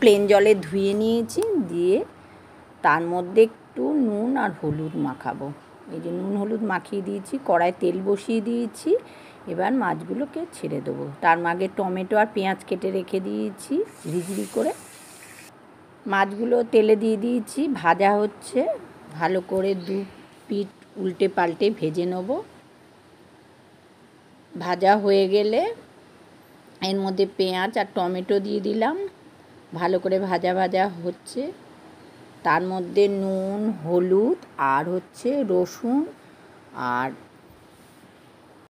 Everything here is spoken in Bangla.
প্লেন জলে ধুয়ে নিয়েছি দিয়ে তার মধ্যে একটু নুন আর হলুদ মাখাবো এই যে নুন হলুদ মাখিয়ে দিয়েছি কড়ায় তেল বসিয়ে দিয়েছি এবার মাছগুলোকে ছেড়ে দেবো তার মাগে টমেটো আর পেঁয়াজ কেটে রেখে দিয়েছি ঝিঝিরি করে মাছগুলো তেলে দিয়ে দিয়েছি ভাজা হচ্ছে ভালো করে দু পিঠ উল্টে পাল্টে ভেজে নেব ভাজা হয়ে গেলে এর মধ্যে পেঁয়াজ আর টমেটো দিয়ে দিলাম ভালো করে ভাজা ভাজা হচ্ছে তার মধ্যে নুন হলুদ আর হচ্ছে রসুন আর